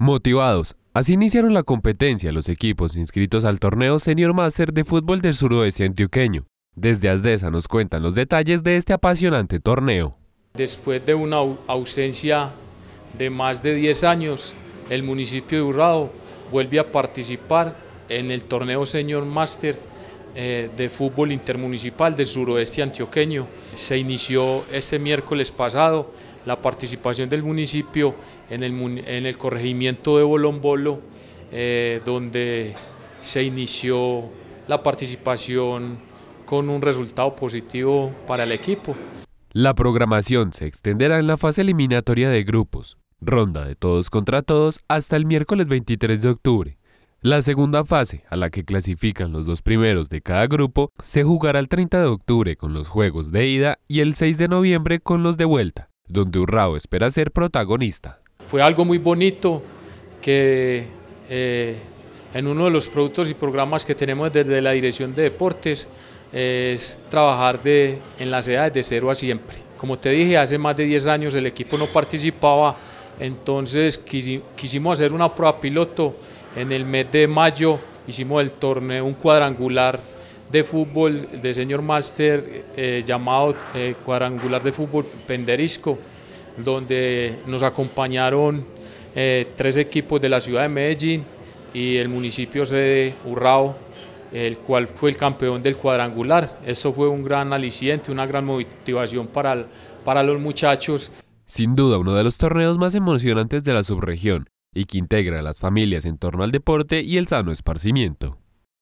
Motivados. Así iniciaron la competencia los equipos inscritos al torneo Senior Master de Fútbol del Suroeste Antioqueño. Desde Asdesa nos cuentan los detalles de este apasionante torneo. Después de una ausencia de más de 10 años, el municipio de Urrao vuelve a participar en el torneo Senior Master eh, de fútbol intermunicipal del suroeste antioqueño. Se inició este miércoles pasado la participación del municipio en el, en el corregimiento de Bolombolo, eh, donde se inició la participación con un resultado positivo para el equipo. La programación se extenderá en la fase eliminatoria de grupos, ronda de todos contra todos hasta el miércoles 23 de octubre. La segunda fase, a la que clasifican los dos primeros de cada grupo, se jugará el 30 de octubre con los juegos de ida y el 6 de noviembre con los de vuelta, donde Urrao espera ser protagonista. Fue algo muy bonito que eh, en uno de los productos y programas que tenemos desde la Dirección de Deportes eh, es trabajar de, en las edades de cero a siempre. Como te dije, hace más de 10 años el equipo no participaba entonces quisimos hacer una prueba piloto en el mes de mayo, hicimos el torneo, un cuadrangular de fútbol de señor máster eh, eh, llamado eh, cuadrangular de fútbol Penderisco, donde nos acompañaron tres equipos de la ciudad de Medellín y el municipio de Urrao, el cual fue el campeón del cuadrangular. Eso fue un gran aliciente, una gran motivación para, para los muchachos. Sin duda uno de los torneos más emocionantes de la subregión y que integra a las familias en torno al deporte y el sano esparcimiento.